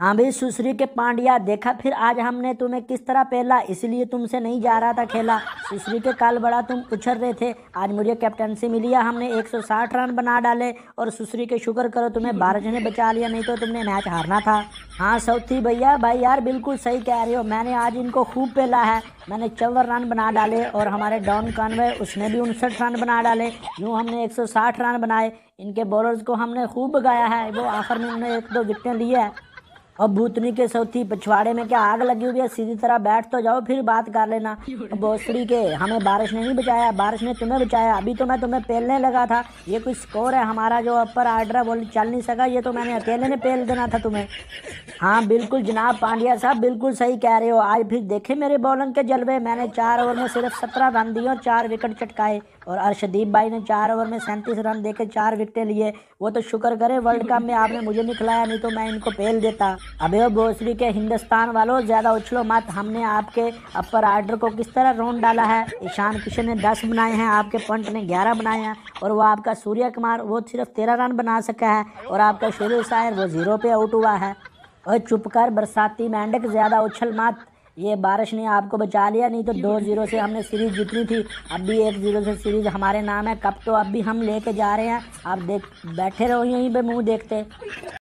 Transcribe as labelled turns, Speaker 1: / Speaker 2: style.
Speaker 1: हाँ भाई सुश्री के पांड्या देखा फिर आज हमने तुम्हें किस तरह पहला इसलिए तुमसे नहीं जा रहा था खेला सुश्री के काल बड़ा तुम उछर रहे थे आज मुझे कैप्टनसी मिली है हमने 160 रन बना डाले और सुश्री के शुक्र करो तुम्हें बारह जने बचा लिया नहीं तो तुमने मैच हारना था हाँ सौथी भैया भाई यार बिल्कुल सही कह रहे हो मैंने आज इनको खूब पहला है मैंने चौवन रन बना डाले और हमारे डॉन कानवे उसने भी उनसठ रन बना डाले यूँ हमने एक रन बनाए इनके बॉलर्स को हमने खूब गाया है वो आखिर में उन्होंने एक दो विकटें लिए हैं और भूतनी के सौथी पिछवाड़े में क्या आग लगी हुई है सीधी तरह बैठ तो जाओ फिर बात कर लेना भोसड़ी के हमें बारिश ने नहीं बचाया बारिश ने तुम्हें बचाया अभी तो मैं तुम्हें पेलने लगा था ये कोई स्कोर है हमारा जो अपर आर्डर बोल चल नहीं सका ये तो मैंने अकेले ने पेल देना था तुम्हें हाँ बिल्कुल जनाब पांड्या साहब बिल्कुल सही कह रहे हो आज फिर देखे मेरे बॉलिंग के जलवे मैंने चार ओवर में सिर्फ सत्रह रन दिए और चार विकेट चटकाए और अर्शदीप भाई ने चार ओवर में सैंतीस रन देकर चार विकेटें लिए वो तो शुक्र करे वर्ल्ड कप में आपने मुझे नहीं खिलाया नहीं तो मैं इनको पेल देता अबे भोसड़ी के हिंदुस्तान वालों ज़्यादा उछलो मत हमने आपके अपर आर्डर को किस तरह रोन डाला है ईशान किशन ने दस बनाए हैं आपके पंट ने ग्यारह बनाए हैं और वो आपका सूर्य कुमार वो सिर्फ तेरह रन बना सका है और आपका शेर शायर वो ज़ीरो पे आउट हुआ है और चुप कर बरसाती मेंढक ज़्यादा उछल मत ये बारिश ने आपको बचा लिया नहीं तो दो जीरो से हमने सीरीज जीतनी थी अब भी एक जीरो से सीरीज हमारे नाम है कब तो अब भी हम लेके जा रहे हैं आप देख बैठे रहो यहीं पे मुंह देखते